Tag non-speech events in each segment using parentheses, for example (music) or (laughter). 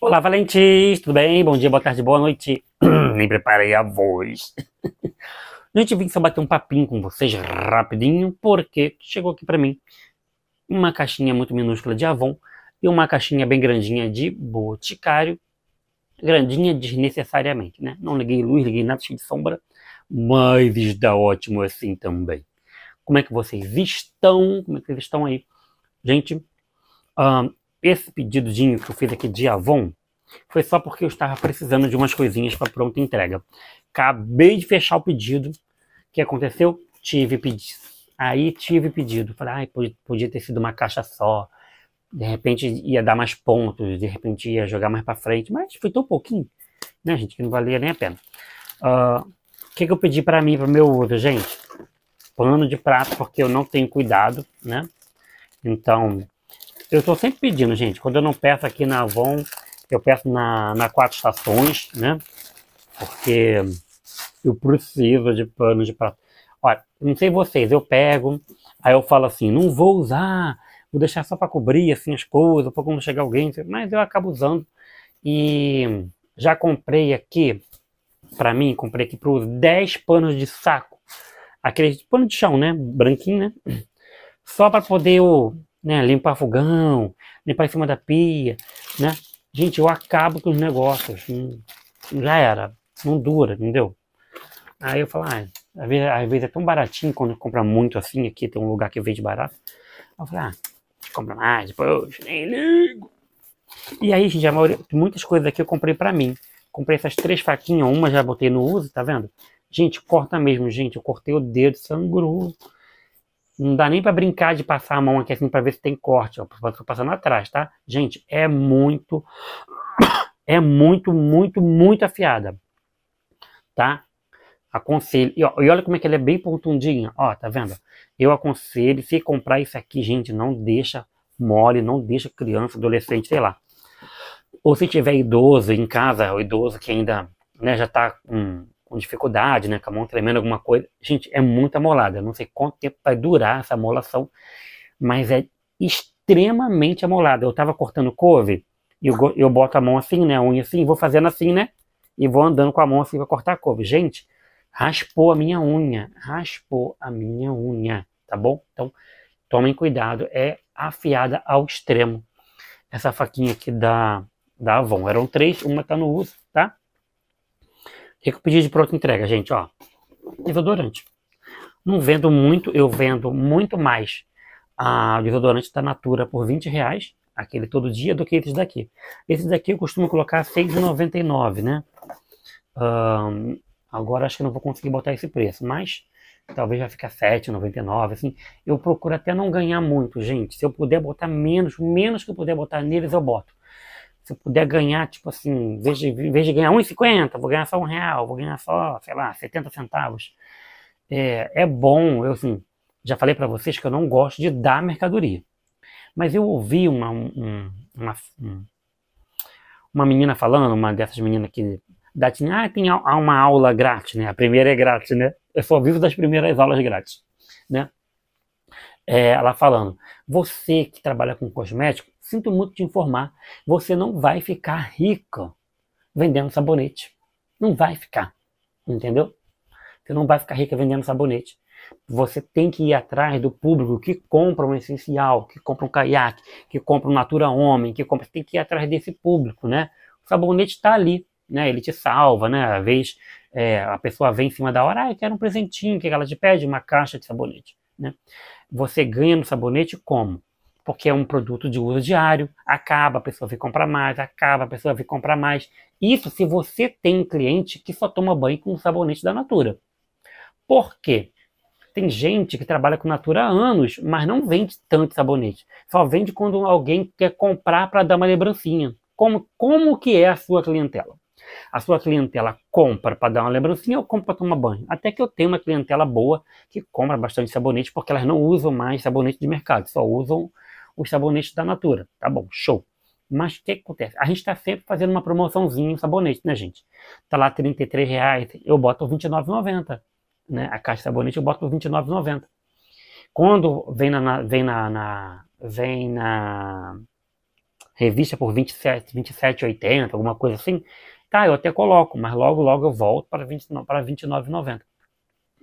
Olá, valentes! Tudo bem? Bom dia, boa tarde, boa noite. (clears throat) Nem preparei a voz. (laughs) Gente, vim só bater um papinho com vocês rapidinho, porque chegou aqui para mim uma caixinha muito minúscula de Avon e uma caixinha bem grandinha de Boticário. Grandinha desnecessariamente, né? Não liguei luz, liguei nada, cheio de sombra, mas está ótimo assim também. Como é que vocês estão? Como é que vocês estão aí? Gente, um, esse pedidinho que eu fiz aqui de Avon foi só porque eu estava precisando de umas coisinhas para pronta entrega. Acabei de fechar o pedido. O que aconteceu? Tive pedido. Aí tive pedido. Falei, ah, podia ter sido uma caixa só. De repente ia dar mais pontos, de repente ia jogar mais para frente, mas foi tão pouquinho, né, gente, que não valia nem a pena. Ah, o uh, que, que eu pedi para mim, para meu uso, gente? Pano de prato, porque eu não tenho cuidado, né? Então, eu estou sempre pedindo, gente. Quando eu não peço aqui na Avon, eu peço na, na Quatro Estações, né? Porque eu preciso de pano de prato. Olha, não sei vocês, eu pego, aí eu falo assim, não vou usar, vou deixar só para cobrir assim as coisas, para quando chegar alguém, mas eu acabo usando. E já comprei aqui, para mim, comprei aqui para os 10 panos de saco. Aquele pano de chão, né? Branquinho, né? Só para poder eu né? Limpar fogão, limpar em cima da pia, né? Gente, eu acabo com os negócios. Já era. Não dura, entendeu? Aí eu falo, ah, às vezes, às vezes é tão baratinho quando compra muito assim. Aqui tem um lugar que vende barato. eu falo, ah, compra mais, depois nem ligo. E aí, gente, a maioria, muitas coisas aqui eu comprei para mim. Comprei essas três faquinhas, uma já botei no uso, tá vendo? Gente, corta mesmo, gente. Eu cortei o dedo, sangrou não dá nem para brincar de passar a mão aqui assim para ver se tem corte. Ó, tô passando atrás, tá? Gente, é muito, (coughs) é muito, muito, muito afiada, tá? Aconselho. E, ó, e olha como é que ela é bem pontundinha, ó, tá vendo? Eu aconselho, se comprar isso aqui, gente, não deixa mole, não deixa criança, adolescente, sei lá. Ou se tiver idoso em casa, o idoso que ainda né, já tá com com dificuldade, né, com a mão tremendo, alguma coisa. Gente, é muita molada. Eu não sei quanto tempo vai durar essa molação, mas é extremamente amolada. Eu estava cortando couve, eu, eu boto a mão assim, né, a unha assim, vou fazendo assim, né, e vou andando com a mão assim para cortar a couve. Gente, raspou a minha unha, raspou a minha unha, tá bom? Então, tomem cuidado, é afiada ao extremo. Essa faquinha aqui da, da Avon, eram três, uma tá no uso, que, que eu pedi de pronto entrega, gente? Ó, desodorante. Não vendo muito, eu vendo muito mais a desodorante da Natura por 20 reais, aquele todo dia, do que esses daqui. Esses daqui eu costumo colocar R$6,99, né? Um, agora acho que não vou conseguir botar esse preço, mas talvez vai ficar R$7,99, assim. Eu procuro até não ganhar muito, gente. Se eu puder botar menos, menos que eu puder botar neles, eu boto se eu puder ganhar, tipo assim, em vez de, em vez de ganhar 1,50, vou ganhar só um real, vou ganhar só, sei lá, 70 centavos. É, é bom, eu assim, já falei para vocês que eu não gosto de dar mercadoria. Mas eu ouvi uma, um, uma, uma menina falando, uma dessas meninas que dá, ah, tem uma aula grátis, né? A primeira é grátis, né? Eu só vivo das primeiras aulas grátis, né? é, ela falando: você que trabalha com cosmético, sinto muito te informar, você não vai ficar rica vendendo sabonete. Não vai ficar, entendeu? Você não vai ficar rica vendendo sabonete. Você tem que ir atrás do público que compra um essencial, que compra um caiaque, que compra um Natura Homem, que compra. Você tem que ir atrás desse público, né? O sabonete está ali, né? Ele te salva, né? Às vezes é, a pessoa vem em cima da hora, ah, eu quero um presentinho, o que ela te pede? Uma caixa de sabonete. Né? Você ganha no sabonete como? Porque é um produto de uso diário, acaba, a pessoa vem comprar mais, acaba, a pessoa vem comprar mais. Isso se você tem cliente que só toma banho com sabonete da Natura. Por quê? Tem gente que trabalha com Natura há anos, mas não vende tanto sabonete. Só vende quando alguém quer comprar para dar uma lembrancinha. Como, como que é a sua clientela? A sua clientela compra para dar uma lembrancinha ou compra para tomar banho? Até que eu tenho uma clientela boa que compra bastante sabonete porque elas não usam mais sabonete de mercado, só usam os sabonetes da Natura. Tá bom, show. Mas o que, acontece? A gente está sempre fazendo uma promoçãozinha em sabonete, né, gente? Tá lá R$ reais, eu boto R$29,90. Né? A caixa de sabonete eu boto 29,90. Quando vem na, vem na, na, vem na revista por R$ 27,80, alguma coisa assim, Tá, eu até coloco, mas logo, logo eu volto para R$29,90.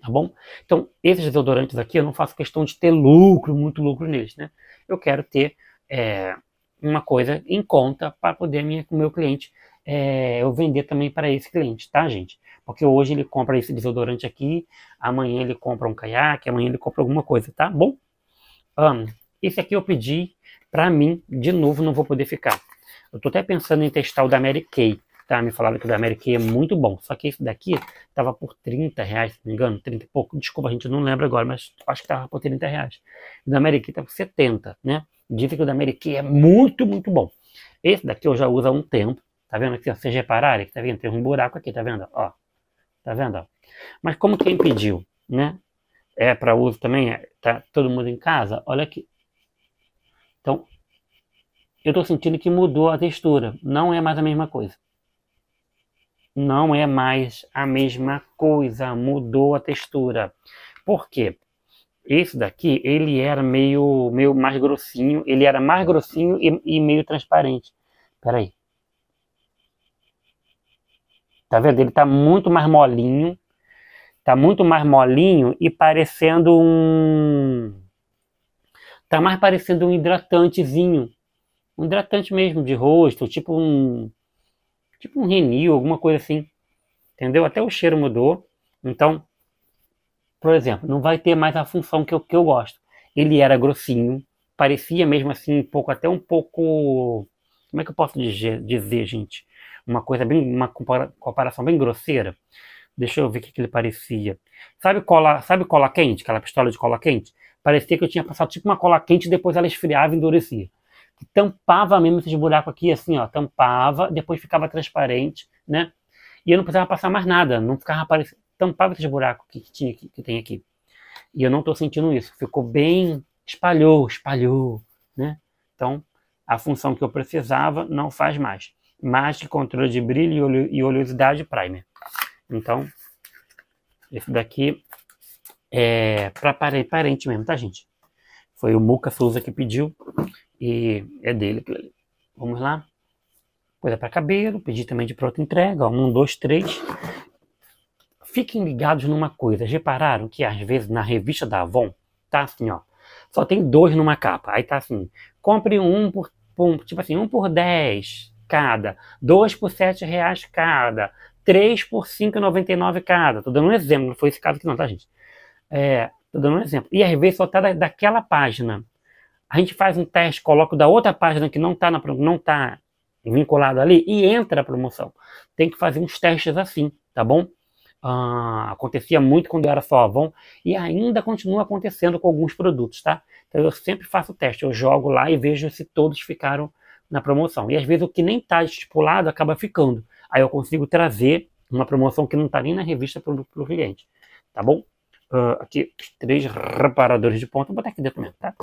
Tá bom? Então, esses desodorantes aqui, eu não faço questão de ter lucro, muito lucro neles, né? Eu quero ter é, uma coisa em conta para poder minha, meu cliente é, eu vender também para esse cliente, tá, gente? Porque hoje ele compra esse desodorante aqui, amanhã ele compra um caiaque, amanhã ele compra alguma coisa, tá bom? Um, esse aqui eu pedi para mim, de novo, não vou poder ficar. Eu tô até pensando em testar o da Mary Kay, tá? Me falaram que o da América é muito bom. Só que esse daqui tava por 30 reais, se não me engano, 30 e pouco. Desculpa, a gente não lembra agora, mas acho que tava por 30 reais. O da América tá por 70, né? Dizem que o da América é muito, muito bom. Esse daqui eu já uso há um tempo. Tá vendo aqui, ó? Vocês repararem que tá vendo? Tem um buraco aqui, tá vendo? Ó. Tá vendo? Mas como quem pediu, né? É para uso também, é, tá todo mundo em casa? Olha aqui. Então, eu tô sentindo que mudou a textura. Não é mais a mesma coisa não é mais a mesma coisa, mudou a textura. Por quê? Esse daqui, ele era meio, meio mais grossinho, ele era mais grossinho e, e meio transparente. Peraí, aí. Tá vendo? Ele tá muito mais molinho, tá muito mais molinho e parecendo um... Tá mais parecendo um hidratantezinho, um hidratante mesmo de rosto, tipo um tipo um renil, alguma coisa assim. Entendeu? Até o cheiro mudou. Então, por exemplo, não vai ter mais a função que eu, que eu gosto. Ele era grossinho, parecia mesmo assim um pouco, até um pouco. Como é que eu posso dizer, gente? Uma coisa bem. Uma comparação bem grosseira. Deixa eu ver o que, que ele parecia. Sabe cola, sabe cola quente? Aquela pistola de cola quente? Parecia que eu tinha passado tipo uma cola quente e depois ela esfriava e endurecia tampava mesmo esses buracos aqui, assim, ó, tampava, depois ficava transparente, né? E eu não precisava passar mais nada, não ficava aparecendo, tampava esses buracos que, tinha, que, que tem aqui. E eu não estou sentindo isso, ficou bem, espalhou, espalhou, né? Então, a função que eu precisava não faz mais. Mais que controle de brilho e oleosidade primer. Então, esse daqui é para parente mesmo, tá, gente? Foi o Muca Souza que pediu. E é dele aquilo ali. Vamos lá? Coisa para cabelo, pedir também de pronta entrega, ó, um, dois, três. Fiquem ligados numa coisa. Repararam que às vezes na revista da Avon tá assim, ó. Só tem dois numa capa. Aí tá assim, compre um por, por tipo assim, um por dez cada, dois por sete reais cada, três por cinco noventa e nove cada. Tô dando um exemplo, não foi esse caso que não, tá, gente? É, tô dando um exemplo. E às vezes só tá da, daquela página a gente faz um teste, coloca da outra página que não está não tá vinculado ali e entra a promoção. Tem que fazer uns testes assim, tá bom? Ah, acontecia muito quando eu era só Avon e ainda continua acontecendo com alguns produtos, tá? Então eu sempre faço o teste, eu jogo lá e vejo se todos ficaram na promoção. E às vezes o que nem está estipulado acaba ficando. Aí eu consigo trazer uma promoção que não está nem na revista para o cliente, tá bom? uh, aqui três reparadores de ponta, vou botar aqui dentro mesmo, tá?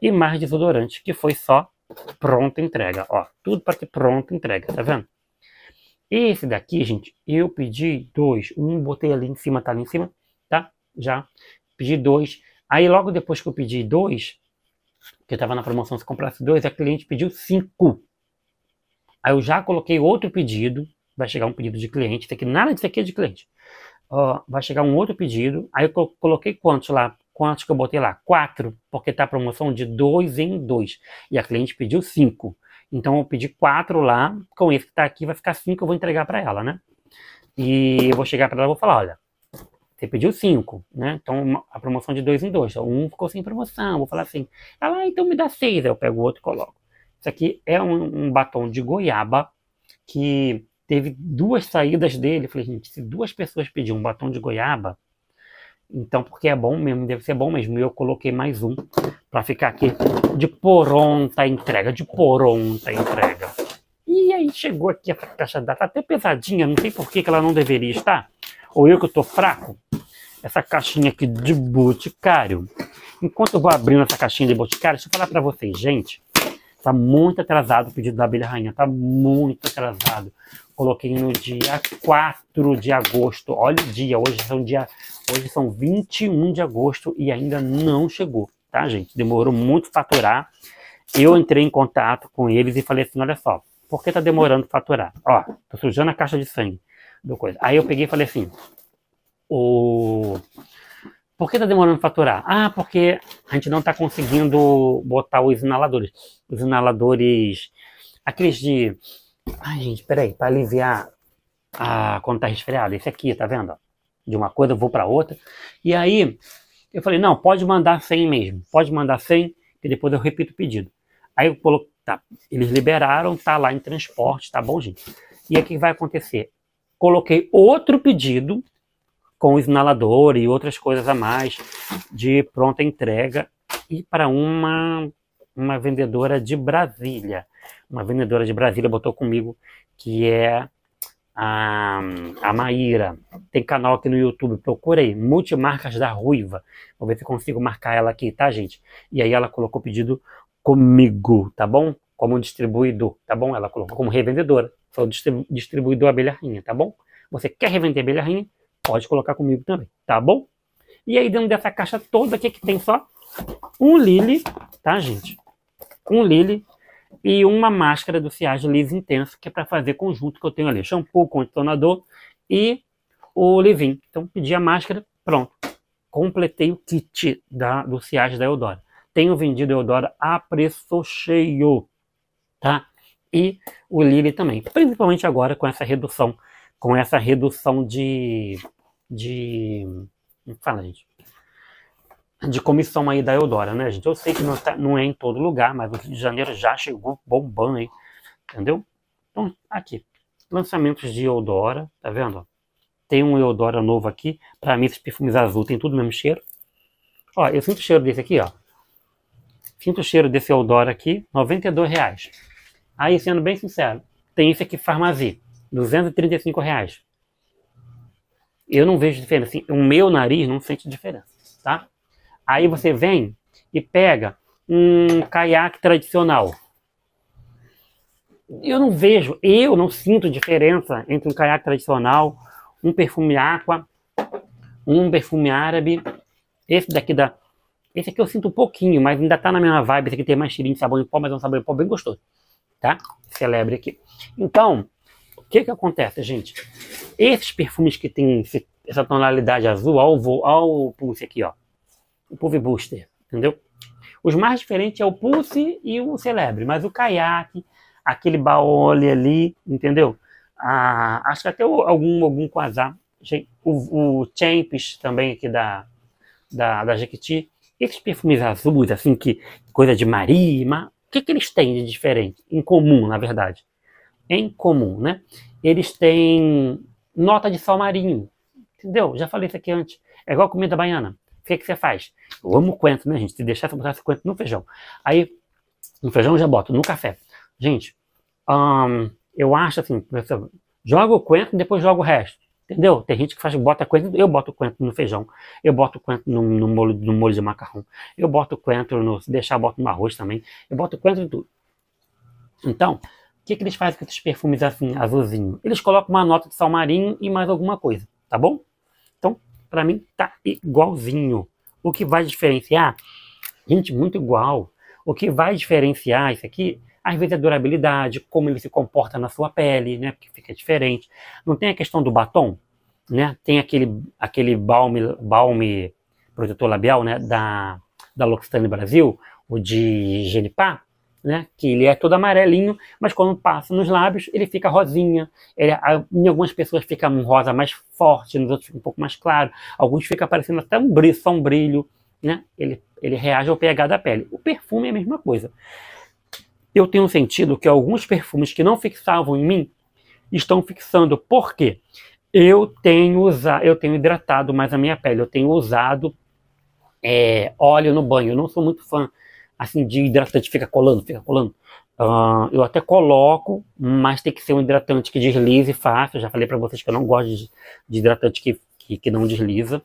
E mais desodorante, que foi só pronta entrega, ó, tudo para que pronta entrega, tá vendo? Esse daqui, gente, eu pedi dois, um botei ali em cima, tá ali em cima, tá? Já pedi dois. Aí logo depois que eu pedi dois, que eu tava na promoção se comprasse dois, a cliente pediu cinco. Aí eu já coloquei outro pedido, vai chegar um pedido de cliente, tem que nada disso aqui é de cliente ó, vai chegar um outro pedido. Aí eu coloquei quantos lá? Quantos que eu botei lá? Quatro, porque tá promoção de dois em dois. E a cliente pediu cinco. Então eu pedi quatro lá, com esse que tá aqui vai ficar cinco, eu vou entregar para ela, né? E eu vou chegar para ela e vou falar, olha, você pediu cinco, né? Então a promoção de dois em dois. Então, um ficou sem promoção, vou falar assim. Ela, ah, então me dá seis. Aí eu pego o outro e coloco. Isso aqui é um, um batom de goiaba que Teve duas saídas dele. Eu falei, gente, se duas pessoas pediram um batom de goiaba, então porque é bom mesmo, deve ser bom mesmo. E eu coloquei mais um para ficar aqui de poronta entrega, de poronta entrega. E aí chegou aqui essa caixa da tá até pesadinha, não sei por que, ela não deveria estar. Ou eu que tô fraco. Essa caixinha aqui de boticário. Enquanto eu vou abrindo essa caixinha de boticário, deixa eu falar para vocês, gente. Tá muito atrasado o pedido da abelha rainha, tá muito atrasado. Coloquei no dia 4 de agosto. Olha o dia, hoje são é dia, hoje são 21 de agosto e ainda não chegou, tá, gente? Demorou muito faturar. Eu entrei em contato com eles e falei assim, olha só, por que tá demorando faturar? Ó, tô sujando a caixa de sangue do coisa. Aí eu peguei e falei assim, o por que tá demorando faturar? Ah, porque a gente não tá conseguindo botar os inaladores. Os inaladores, aqueles de Ai, gente, peraí, para aliviar a... quando tá resfriado, esse aqui, tá vendo? De uma coisa eu vou para outra. E aí eu falei, não, pode mandar 100 mesmo, pode mandar 100, que depois eu repito o pedido. Aí eu coloquei, tá, eles liberaram, tá lá em transporte, tá bom, gente? E aí o que vai acontecer? Coloquei outro pedido com inalador e outras coisas a mais de pronta entrega e para uma uma vendedora de Brasília. Uma vendedora de Brasília botou comigo, que é a, a Maíra. Tem canal aqui no YouTube, procura aí, Multimarcas da Ruiva. Vou ver se consigo marcar ela aqui, tá, gente? E aí ela colocou pedido comigo, tá bom? Como distribuidor, tá bom? Ela colocou como revendedora, sou distribuidor abelha rainha, tá bom? Você quer revender abelha rainha? Pode colocar comigo também, tá bom? E aí dentro dessa caixa toda aqui que tem só um lily, tá, gente? com Lily e uma máscara do Ciage Liz Intenso, que é para fazer conjunto que eu tenho ali, shampoo, condicionador e o Livin. Então pedi a máscara, pronto. Completei o kit da, do Ciage da Eudora. Tenho vendido Eudora a preço cheio, tá? E o Lily também, principalmente agora com essa redução, com essa redução de de fala gente de comissão aí da Eudora, né, gente? Eu sei que não, tá, não é em todo lugar, mas o Rio de Janeiro já chegou bombando aí, entendeu? Então, aqui, lançamentos de Eudora, tá vendo? Tem um Eudora novo aqui, para mim esses perfumes azul tem tudo o mesmo cheiro. Ó, eu sinto o cheiro desse aqui, ó. Sinto o cheiro desse Eudora aqui, 92 reais. Aí, sendo bem sincero, tem esse aqui, Farmazia, 235 reais. Eu não vejo diferença, assim, o meu nariz não sente diferença, tá? Aí uhum. você vem e pega um caiaque tradicional. Eu não vejo, eu não sinto diferença entre um caiaque tradicional, um perfume aqua, um perfume árabe. Esse daqui da. Esse aqui eu sinto um pouquinho, mas ainda tá na mesma vibe. Esse aqui tem mais cheirinho de sabão em pó, mas é um sabão em pó bem gostoso. Tá? Celebre aqui. Então, o que que acontece, gente? Esses perfumes que tem essa tonalidade azul, ao, ao pulse aqui, ó o Puff Booster, entendeu? Os mais diferentes é o Pulse e o Celebre, mas o caiaque, aquele Baole ali, entendeu? Ah, acho que até o, algum, algum Quasar, o, o Champs também aqui da, da, da Jequiti, esses perfumes azuis, assim, que coisa de marima, o que, que eles têm de diferente, em comum, na verdade? Em comum, né? Eles têm nota de sal marinho, entendeu? Já falei isso aqui antes. É igual comida baiana que, que você faz? Eu amo coentro, né, gente? Se deixar, você botar coentro no feijão. Aí, no feijão eu já boto, no café. Gente, eu acho assim, joga o coentro e depois joga o resto. Entendeu? Tem gente que faz, bota coentro, eu boto coentro no feijão, eu boto coentro no, no, molho, no molho de macarrão, eu boto coentro no, se deixar, boto no arroz também, eu boto coentro em tudo. Então, o que, que eles fazem com esses perfumes assim, azulzinho? Eles colocam uma nota de sal marinho e mais alguma coisa, tá bom? Para mim tá igualzinho. O que vai diferenciar? Gente, muito igual. O que vai diferenciar isso aqui, às vezes, é a durabilidade, como ele se comporta na sua pele, né? Porque fica diferente. Não tem a questão do batom, né? Tem aquele, aquele balme, balme protetor labial, né? Da, da L'Occitane Brasil, o de Genipá, né? Que ele é todo amarelinho, mas quando passa nos lábios, ele fica rosinha. Ele, em algumas pessoas fica um rosa mais forte, nos outros fica um pouco mais claro. Alguns fica parecendo até um brilho, só um brilho, né? Ele, ele reage ao pH da pele. O perfume é a mesma coisa. Eu tenho sentido que alguns perfumes que não fixavam em mim estão fixando. Por quê? Eu tenho, usado, eu tenho hidratado mais a minha pele, eu tenho usado é, óleo no banho. Eu não sou muito fã assim de hidratante, fica colando, fica colando. Uh, eu até coloco, mas tem que ser um hidratante que deslize fácil. Eu já falei para vocês que eu não gosto de, de hidratante que, que, que, não desliza.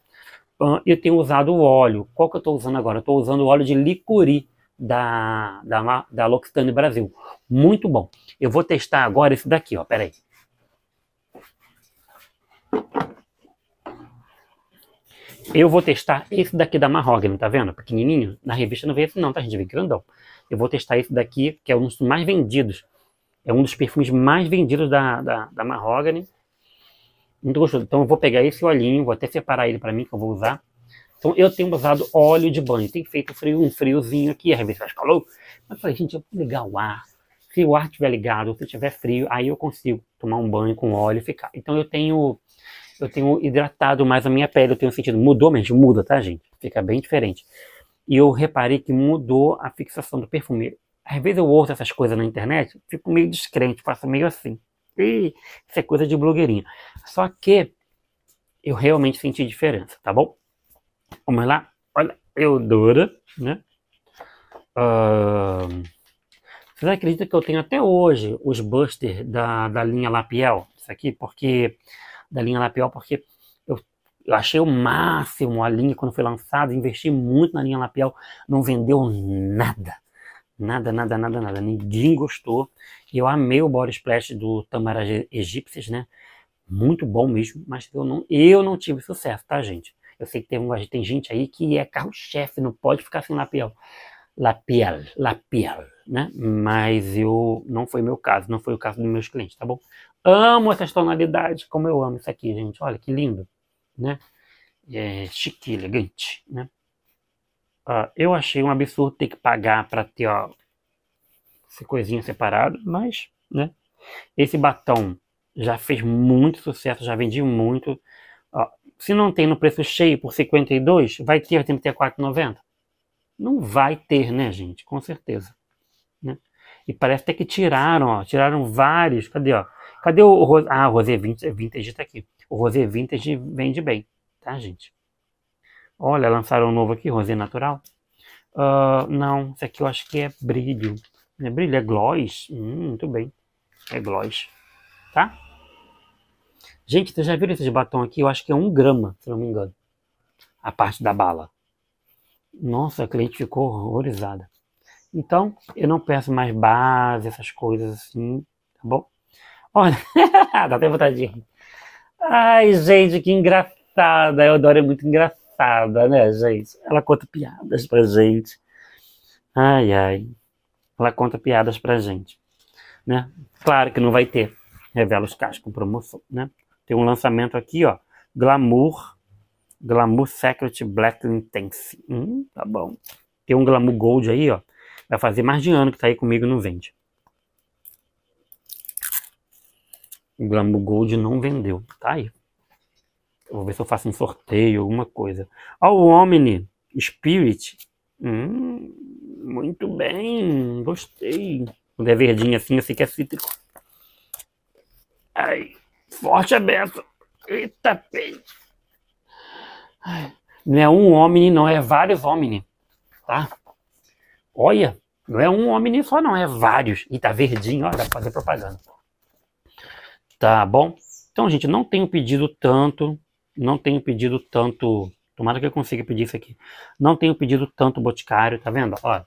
Uh, eu tenho usado o óleo. Qual que eu estou usando agora? Eu estou usando o óleo de licuri da, da, da L'Occitane Brasil. Muito bom. Eu vou testar agora esse daqui, ó. Peraí. Eu vou testar esse daqui da Mahogany, tá vendo? Pequenininho. Na revista não veio esse não, tá? A gente vê grandão. Eu vou testar esse daqui, que é um dos mais vendidos. É um dos perfumes mais vendidos da, da, da Mahogany. Muito gostoso. Então eu vou pegar esse olhinho, vou até separar ele para mim, que eu vou usar. Então eu tenho usado óleo de banho. Tem feito frio, um friozinho aqui, a revista faz calor. Mas eu falei, gente, eu vou ligar o ar. Se o ar estiver ligado, se tiver frio, aí eu consigo tomar um banho com óleo e ficar. Então eu tenho eu tenho hidratado mais a minha pele, eu tenho sentido. Mudou mesmo, muda, tá, gente? Fica bem diferente. E eu reparei que mudou a fixação do perfume. Às vezes eu ouço essas coisas na internet, fico meio descrente, faço meio assim. Ih, isso é coisa de blogueirinha. Só que eu realmente senti diferença, tá bom? Vamos lá? Olha, eu dura, né? Uh, vocês acreditam que eu tenho até hoje os busters da, da linha Lapiel? Isso aqui, porque da linha Lapel, porque eu, eu achei o máximo a linha quando foi lançada, investi muito na linha Lapel, não vendeu nada. Nada, nada, nada, nada. Ninguém gostou. E eu amei o body splash do Tamarajé Egípcias, né? Muito bom mesmo, mas eu não, eu não tive sucesso, tá, gente? Eu sei que teve, tem gente aí que é carro-chefe, não pode ficar sem lapel. Lapel, lapel, né? Mas eu não foi meu caso, não foi o caso dos meus clientes, tá bom? Amo essas tonalidades, como eu amo isso aqui, gente. Olha que lindo, né? É chique, elegante, né? eu achei um absurdo ter que pagar para ter ó, essa coisinha separada, mas, né? Esse batom já fez muito sucesso, já vendi muito. Ó, se não tem no preço cheio por 52, vai ter 84,90? Não vai ter, né, gente? Com certeza. Né? E parece até que tiraram, ó, tiraram vários. Cadê, ó? Cadê o, Rosé? Ah, o Rosé Vintage, é Vintage tá aqui. O Rosé Vintage vende bem, tá, gente? Olha, lançaram um novo aqui, Rosé Natural. Uh, não, esse aqui eu acho que é brilho. É brilho, é gloss. Hum, muito bem. É gloss, tá? Gente, vocês já viram esses batom aqui? Eu acho que é um grama, se não me engano. A parte da bala. Nossa, a cliente ficou horrorizada. Então, eu não peço mais base, essas coisas assim, tá bom? Olha, (laughs) dá até vontade de rir. Ai, gente, que engraçada. A Eudora é muito engraçada, né, gente? Ela conta piadas pra gente. Ai, ai. Ela conta piadas pra gente. Né? Claro que não vai ter. Revela os casos com promoção, né? Tem um lançamento aqui, ó. Glamour. Glamour Secret Black Intense. Hum, tá bom. Tem um Glamour Gold aí, ó. Vai fazer mais de ano que tá aí comigo não vende. O Glamour Gold não vendeu. Tá aí. Eu vou ver se eu faço um sorteio, alguma coisa. Ó, o Omni Spirit. Hum, muito bem. Gostei. Quando é verdinho assim, eu sei que é cítrico. Ai, forte aberto. Eita, peito. Não é um Omni, não é vários Omni, tá? Olha, não é um homem só, não, é vários. E tá verdinho, ó, dá pra fazer propaganda. Tá bom? Então, gente, não tenho pedido tanto, não tenho pedido tanto. Tomara que eu consiga pedir isso aqui. Não tenho pedido tanto boticário, tá vendo? Ó,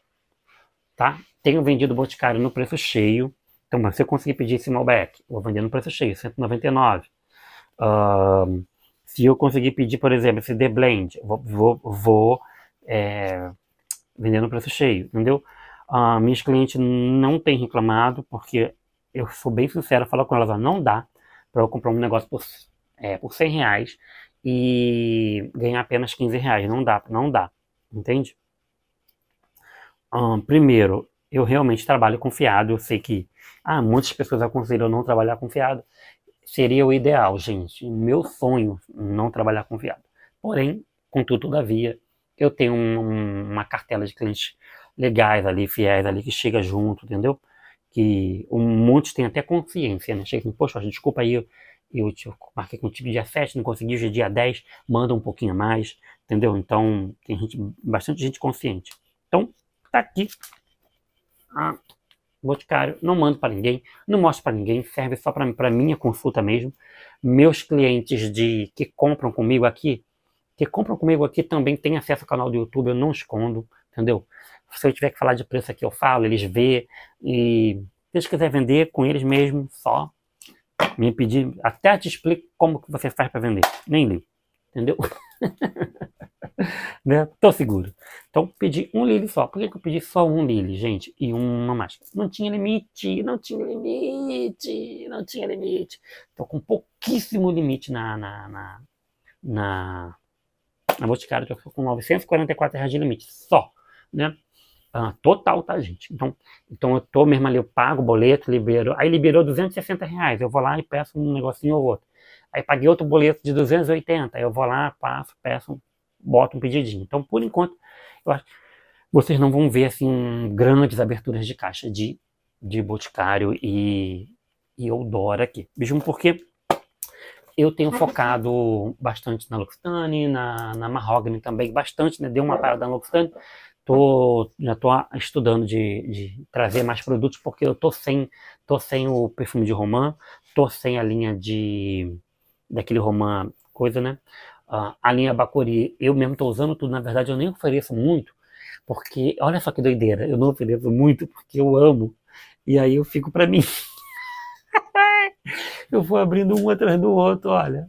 tá? Tenho vendido boticário no preço cheio. Então, se eu conseguir pedir esse Malbec, vou vender no preço cheio, 199. Uh, se eu conseguir pedir, por exemplo, esse The Blend, vou, vou, vou é, vender no preço cheio, entendeu? Uh, minhas clientes não têm reclamado, porque eu sou bem sincero, falo com elas, ó, não dá para eu comprar um negócio por, é, por 100 reais e ganhar apenas 15 reais. Não dá, não dá, entende? Um, ah, primeiro, eu realmente trabalho confiado. Eu sei que ah, muitas pessoas aconselham não trabalhar confiado. Seria o ideal, gente. Meu sonho, não trabalhar confiado. Porém, contudo, todavia, eu tenho um, uma cartela de clientes legais ali, fiéis ali, que chega junto, entendeu? Que um, muitos têm até consciência, né? Chega assim, poxa, desculpa aí, eu, eu marquei com o tipo dia 7, não consegui, hoje é dia 10, manda um pouquinho a mais, entendeu? Então, tem gente, bastante gente consciente. Então, tá aqui. Ah, Boticário, não mando para ninguém, não mostro para ninguém, serve só para minha consulta mesmo. Meus clientes de que compram comigo aqui, que compram comigo aqui também têm acesso ao canal do YouTube, eu não escondo, entendeu? Se eu tiver que falar de preço aqui, eu falo, eles vê. E se eles quiserem vender com eles mesmo, só me pedir. Até te explico como que você faz para vender. Nem li. Entendeu? (laughs) né? Tô seguro. Então, pedi um Lily só. Por que, que eu pedi só um Lily, gente? E uma máscara. Não tinha limite, não tinha limite, não tinha limite. Tô com pouquíssimo limite na. na, na, na... na Boticário, tô com 944 reais de limite, só, né? Ah, total, tá, gente? Então, então eu tô mesmo ali, eu pago o boleto, libero. Aí liberou 260 reais. Eu vou lá e peço um negocinho ou outro. Aí paguei outro boleto de 280. Aí eu vou lá, passo, peço, boto um pedidinho. Então, por enquanto, eu acho vocês não vão ver assim grandes aberturas de caixa de, de Boticário e, e Eudora aqui. Mesmo porque eu tenho focado bastante na Luxtani, na, na Mahogany também, bastante, né? Dei uma parada na Luxtani, tô, já estou estudando de, de, trazer mais produtos, porque eu tô sem, tô sem o perfume de romã, tô sem a linha de daquele romã coisa, né? Uh, a linha bacuri eu mesmo estou usando tudo, na verdade eu nem ofereço muito, porque olha só que doideira, eu não ofereço muito porque eu amo, e aí eu fico para mim. (laughs) eu vou abrindo um atrás do outro, olha.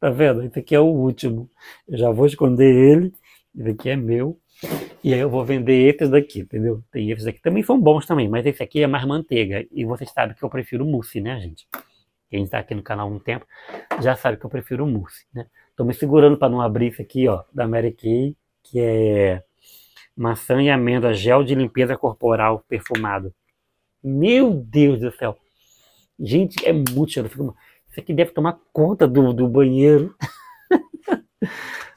Tá vendo? Esse aqui é o último. Eu já vou esconder ele. Esse aqui é meu e aí eu vou vender esses daqui, entendeu? Tem esses daqui também são bons também, mas esse aqui é mais manteiga. E vocês sabem que eu prefiro mousse, né, gente? Quem está aqui no canal há um tempo já sabe que eu prefiro mousse, né? Tô me segurando para não abrir isso aqui, ó, da Mary Kay, que é maçã e amêndoa, gel de limpeza corporal perfumado. Meu Deus do céu! Gente, é muito cheiroso. Isso aqui deve tomar conta do, do banheiro. (laughs)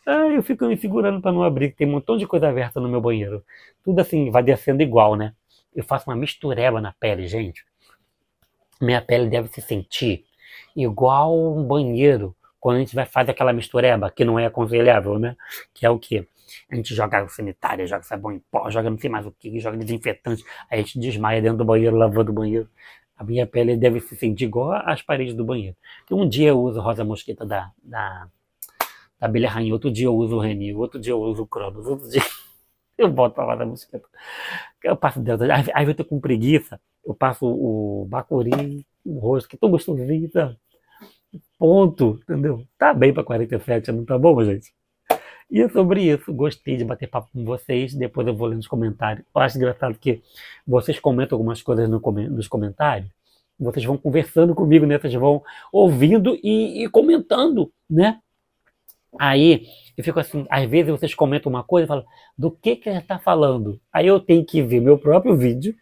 Ah, eu fico me segurando para não abrir, tem um montão de coisa aberta no meu banheiro. Tudo assim, vai descendo igual, né? Eu faço uma mistureba na pele, gente. Minha pele deve se sentir igual um banheiro quando a gente vai fazer aquela mistureba, que não é aconselhável, né? Que é o quê? A gente joga água sanitária, joga sabão em pó, joga não sei mais o que, joga desinfetante, aí a gente desmaia dentro do banheiro, lavando o banheiro. A minha pele deve se sentir igual às paredes do banheiro. Um dia eu uso rosa mosquita da, da da Abelha Rainha, outro dia eu uso o Renil, outro dia eu uso o Cronos, outro dia (laughs) eu boto lá da mosqueta. Eu passo Deus, aí às eu tô com preguiça, eu passo o Bacuri, o rosto, que tão gostosinho, tá? Ponto, entendeu? Tá bem pra 47, não tá bom, gente? E é sobre isso, gostei de bater papo com vocês. Depois eu vou ler nos comentários. Eu acho engraçado que vocês comentam algumas coisas no, nos comentários. Vocês vão conversando comigo, né? Vocês vão ouvindo e, e comentando, né? Aí eu fico assim, às vezes vocês comentam uma coisa e falam, do que que ela está falando? Aí eu tenho que ver meu próprio vídeo,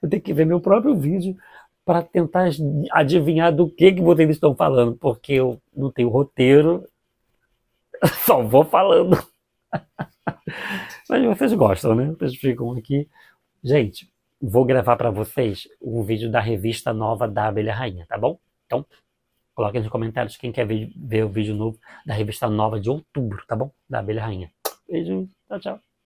eu tenho que ver meu próprio vídeo para tentar adivinhar do que que vocês estão falando, porque eu não tenho roteiro, (laughs) só vou falando. (laughs) Mas vocês gostam, né? Vocês ficam aqui. Gente, vou gravar para vocês um vídeo da revista nova da Abelha Rainha, tá bom? Então, Coloque nos comentários quem quer ver, ver o vídeo novo da revista nova de outubro, tá bom? Da Abelha Rainha. Beijo, tchau, tchau.